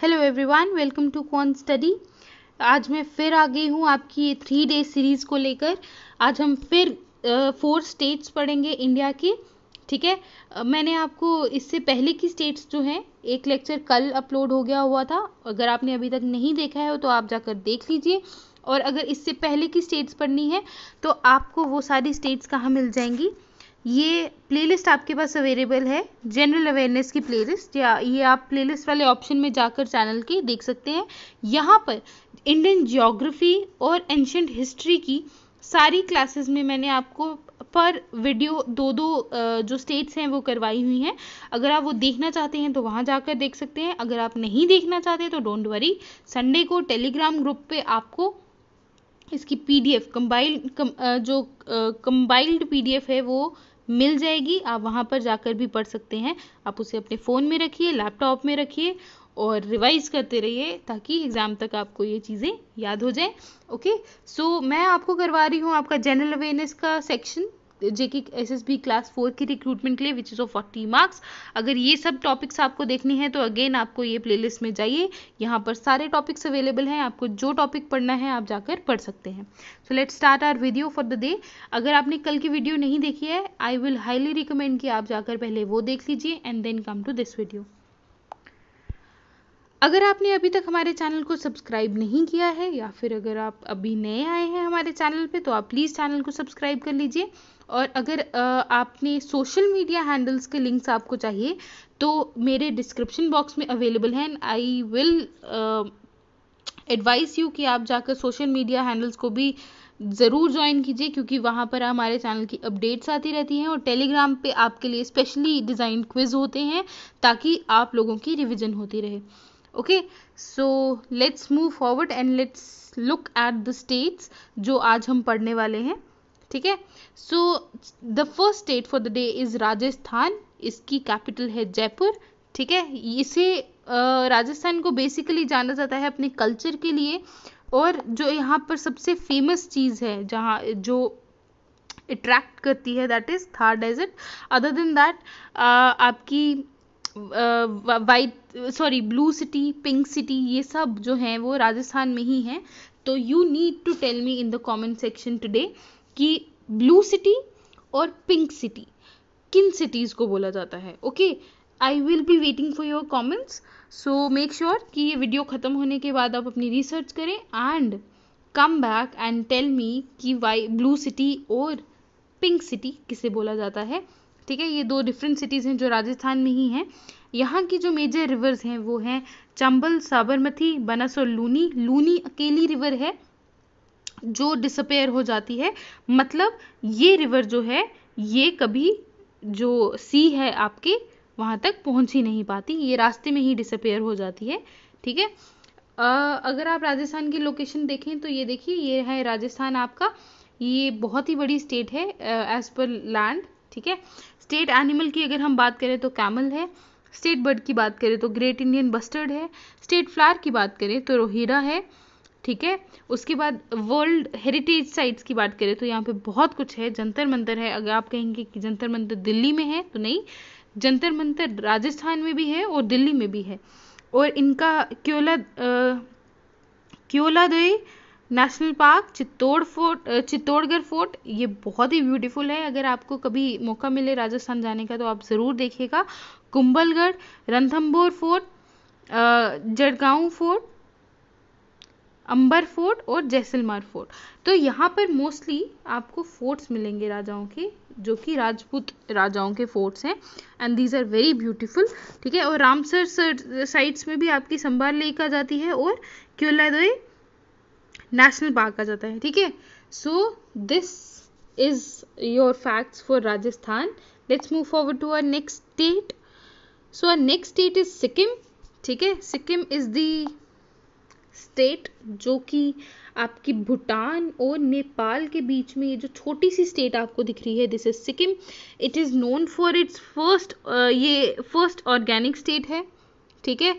hello everyone welcome to con study आज मैं फिर आ गई हूँ आपकी ये थ्री डे सीरीज को लेकर आज हम फिर फोर uh, स्टेट्स पढ़ेंगे इंडिया के ठीक है uh, मैंने आपको इससे पहले की स्टेट्स जो हैं एक लेक्चर कल अपलोड हो गया हुआ था अगर आपने अभी तक नहीं देखा है तो आप जाकर देख लीजिए और अगर इससे पहले की स्टेट्स पढ़नी है तो आपको वो सारी स्टेट्स कहाँ मिल जाएंगी ये प्लेलिस्ट आपके पास अवेलेबल है जनरल अवेयरनेस की प्लेलिस्ट या ये आप प्लेलिस्ट वाले ऑप्शन में जाकर चैनल की देख सकते हैं यहाँ पर इंडियन जियोग्राफी और एंशंट हिस्ट्री की सारी क्लासेस में मैंने आपको पर वीडियो दो दो जो स्टेट्स हैं वो करवाई हुई हैं अगर आप वो देखना चाहते हैं तो वहाँ जाकर देख सकते हैं अगर आप नहीं देखना चाहते तो डोंट वरी संडे को टेलीग्राम ग्रुप पे आपको इसकी पीडीएफ डी कम, जो कंबाइल्ड पीडीएफ है वो मिल जाएगी आप वहाँ पर जाकर भी पढ़ सकते हैं आप उसे अपने फ़ोन में रखिए लैपटॉप में रखिए और रिवाइज करते रहिए ताकि एग्ज़ाम तक आपको ये चीज़ें याद हो जाए ओके सो so, मैं आपको करवा रही हूँ आपका जनरल अवेयरनेस का section J K S S B class four की रिक्रूटमेंट के लिए which is of forty marks अगर ये सब टॉपिक्स आपको देखने हैं तो अगेन आपको ये लिस्ट में जाइए यहाँ पर सारे टॉपिक्स अवेलेबल हैं आपको जो टॉपिक पढ़ना है आप जाकर पढ़ सकते हैं so let start our video for the day अगर आपने कल की वीडियो नहीं देखी है आई विल हाईली रिकमेंड कि आप जाकर पहले वो देख लीजिए and then come to this video अगर आपने अभी तक हमारे चैनल को सब्सक्राइब नहीं किया है या फिर अगर आप अभी नए आए हैं हमारे चैनल पे तो आप प्लीज़ चैनल को सब्सक्राइब कर लीजिए और अगर आपने सोशल मीडिया हैंडल्स के लिंक्स आपको चाहिए तो मेरे डिस्क्रिप्शन बॉक्स में अवेलेबल हैं आई विल एडवाइस यू कि आप जाकर सोशल मीडिया हैंडल्स को भी ज़रूर ज्वाइन कीजिए क्योंकि वहाँ पर हमारे चैनल की अपडेट्स आती रहती हैं और टेलीग्राम पे आपके लिए स्पेशली डिज़ाइन क्विज होते हैं ताकि आप लोगों की रिविज़न होती रहे okay so let's move forward and let's look at the states जो आज हम पढ़ने वाले हैं ठीक है so the first state for the day is Rajasthan इसकी कैपिटल है जयपुर ठीक है इसे राजस्थान को बेसिकली जाना जाता है अपने कल्चर के लिए और जो यहाँ पर सबसे फेमस चीज़ है जहाँ जो अट्रैक्ट करती है that is Thar desert other than that आपकी white sorry blue city pink city ये सब जो हैं वो राजस्थान में ही हैं तो you need to tell me in the comment section today कि ब्लू सिटी और पिंक सिटी किन सिटीज़ को बोला जाता है okay I will be waiting for your comments so make sure कि ये वीडियो ख़त्म होने के बाद आप अपनी रिसर्च करें and come back and tell me कि वाई ब्लू सिटी और पिंक सिटी किसे बोला जाता है ठीक है ये दो डिफरेंट सिटीज़ हैं जो राजस्थान में ही हैं यहाँ की जो मेजर रिवर्स हैं वो हैं चंबल साबरमती बनस और लूनी लूनी अकेली रिवर है जो डिसपेयर हो जाती है मतलब ये रिवर जो है ये कभी जो सी है आपके वहाँ तक पहुँच ही नहीं पाती ये रास्ते में ही डिसपेयर हो जाती है ठीक है अगर आप राजस्थान की लोकेशन देखें तो ये देखिए ये है राजस्थान आपका ये बहुत ही बड़ी स्टेट है एज पर लैंड ठीक है स्टेट एनिमल की अगर हम बात करें तो कैमल है स्टेट बर्ड की बात करें तो ग्रेट इंडियन बस्टर्ड है स्टेट फ्लावर की बात करें तो रोहिरा है ठीक है उसके बाद वर्ल्ड हेरिटेज साइट्स की बात करें तो यहाँ पे बहुत कुछ है जंतर मंतर है अगर आप कहेंगे कि जंतर मंतर दिल्ली में है तो नहीं जंतर मंतर राजस्थान में भी है और दिल्ली में भी है और इनका Keoladeo national park Chittor fort Chittorgarh fort ये बहुत ही ब्यूटीफुल है अगर आपको कभी मौका मिले राजस्थान जाने का तो आप ज़रूर देखिएगा कुंबलगढ़ रंथम्बोर फोर्ट जड़गांव फोर्ट अंबर फोर्ट और जैसलमार फोर्ट तो यहाँ पर मोस्टली आपको फोर्ट्स मिलेंगे राजाओं के जो कि राजपूत राजाओं के फोर्ट्स हैं and these are very beautiful ठीक है और रामसर साइट्स में भी आपकी संभाल लेक आ जाती है और क्योलादोई नेशनल पार्क आ जाता है ठीक है so this is your facts for Rajasthan let's move forward to our next state so uh next state is Sikkim ठीक है सिक्किम इज द स्टेट जो कि आपकी भूटान और नेपाल के बीच में ये जो छोटी सी स्टेट आपको दिख रही है this is Sikkim it is known for its first ये फर्स्ट ऑर्गेनिक स्टेट है ठीक है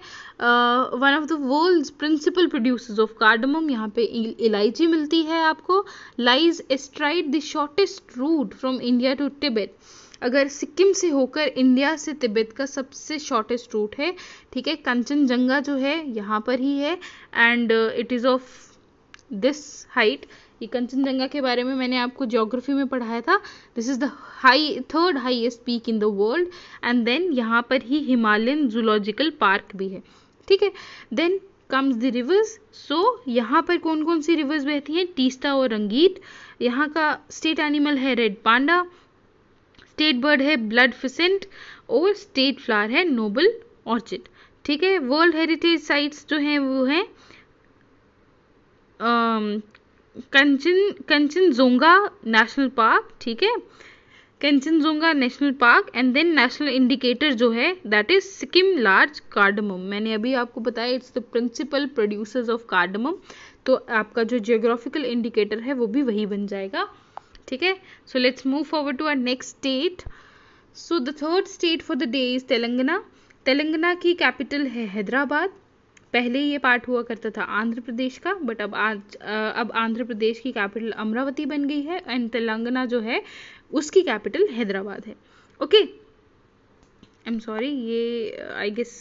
one of the world principal producers of cardamom यहाँ पे इलायची मिलती है आपको lies astride the shortest route from India to Tibet अगर सिक्किम से होकर इंडिया से तिब्बत का सबसे शॉर्टेस्ट रूट है ठीक है कंचनजंगा जो है यहाँ पर ही है and it is of this height ये कंचनजंगा के बारे में मैंने आपको जोग्राफी में पढ़ाया था this is the high third highest peak in the world and then यहाँ पर ही हिमालयन जूलॉजिकल पार्क भी है ठीक है then comes the rivers so यहाँ पर कौन कौन सी रिवर्स बहती हैं टीस्टा और रंगीत यहाँ का स्टेट एनिमल है रेड पांडा स्टेट बर्ड है ब्लड फिसेंट और स्टेट फ्लावर है नोबल ऑर्चिड ठीक है वर्ल्ड हेरिटेज साइट्स जो हैं वो हैं um, Kanchen Kanchenjunga national park ठीक है Kanchenjunga national park and then national indicator जो है that is Sikkim large cardamom मैंने अभी आपको बताया it's the principal producers of cardamom तो आपका जो जियोग्राफिकल इंडिकेटर है वो भी वही बन जाएगा ठीक है so let's move forward to our next state so the third state for the day is Telangana Telangana की कैपिटल है हैदराबाद पहले ये पार्ट हुआ करता था आंध्र प्रदेश का बट अब आज अब आंध्र प्रदेश की कैपिटल अमरावती बन गई है एंड तेलंगाना जो है उसकी कैपिटल हैदराबाद है ओके आई एम सॉरी ये आई गेस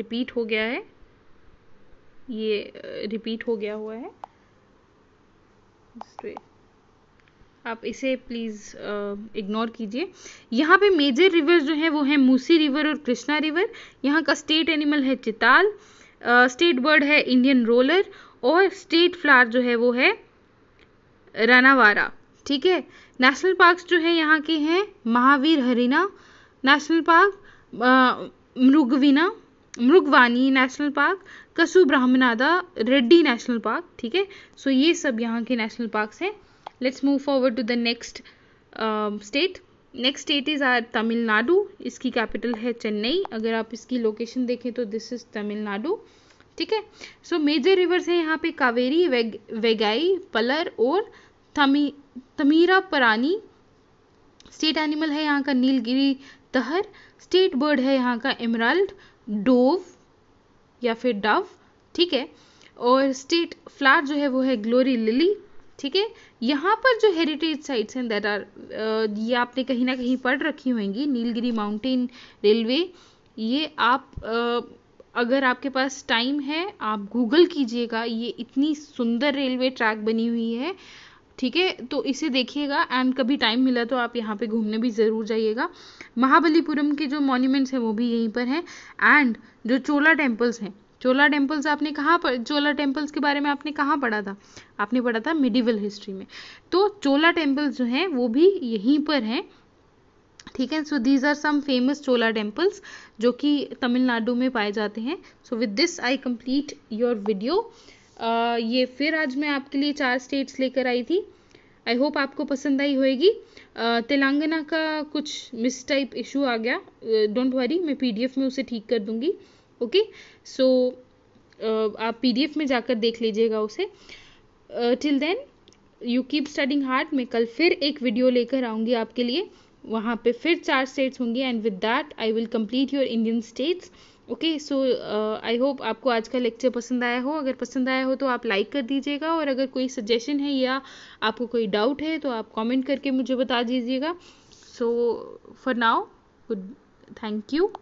रिपीट हो गया है ये रिपीट uh, हो गया हुआ है आप इसे प्लीज़ इग्नोर कीजिए यहाँ पे मेजर रिवर्स जो है वो है मूसी रिवर और कृष्णा रिवर यहाँ का स्टेट एनिमल है चिताल uh, स्टेट बर्ड है इंडियन रोलर और स्टेट फ्लावर जो है वो है रनावारा ठीक है नेशनल पार्क्स जो है यहाँ के हैं महावीर हरिना नेशनल पार्क मृगविना Mrugavani national park Kasu Brahmananda Reddy national park ठीक है सो ये सब यहाँ के नेशनल पार्क्स हैं let's move forward to the next state next state is our Tamil Nadu इसकी कैपिटल है चेन्नई अगर आप इसकी लोकेशन देखें तो दिस इज़ तमिलनाडु ठीक है सो मेजर रिवर्स हैं यहाँ पे कावेरी वेग वेगाई पलर और थमी तमीरा परानी स्टेट एनिमल है यहाँ का नीलगिरी तहर स्टेट बर्ड है यहाँ का एमराल्ड डोव या फिर डव ठीक है और स्टेट फ्लावर जो है वो है ग्लोरी लिली ठीक है यहाँ पर जो हेरिटेज साइट्स हैं देर आर uh, ये आपने कहीं ना कहीं पढ़ रखी होंगी नीलगिरी माउंटेन रेलवे ये आप uh, अगर आपके पास टाइम है आप गूगल कीजिएगा ये इतनी सुंदर रेलवे ट्रैक बनी हुई है ठीक है तो इसे देखिएगा एंड कभी टाइम मिला तो आप यहाँ पे घूमने भी ज़रूर जाइएगा महाबलीपुरम के जो मॉन्यूमेंट्स हैं वो भी यहीं पर हैं एंड जो चोला टेम्पल्स हैं चोला टेम्पल्स आपने कहाँ पर चोला टेम्पल्स के बारे में आपने कहाँ पढ़ा था आपने पढ़ा था मिडिवल हिस्ट्री में तो चोला टेम्पल्स जो हैं वो भी यहीं पर हैं ठीक है so these are some famous Chola temples जो कि तमिलनाडु में पाए जाते हैं so with this I complete your video ये फिर आज मैं आपके लिए चार स्टेट्स लेकर आई थी आई होप आपको पसंद आई होएगी तेलंगाना का कुछ मिस टाइप इशू आ गया डोंट वरी मैं पीडीएफ में उसे ठीक कर दूंगी ओके सो आप पीडीएफ में जाकर देख लीजिएगा उसे till then you keep studying hard मैं कल फिर एक वीडियो लेकर आऊँगी आपके लिए वहाँ पे फिर चार स्टेट्स होंगे and with that I will complete your Indian states okay so I hope आपको आज का लेक्चर पसंद आया हो अगर पसंद आया हो तो आप लाइक कर दीजिएगा और अगर कोई सजेशन है या आपको कोई डाउट है तो आप कमेंट करके मुझे बता दीजिएगा so for now good thank you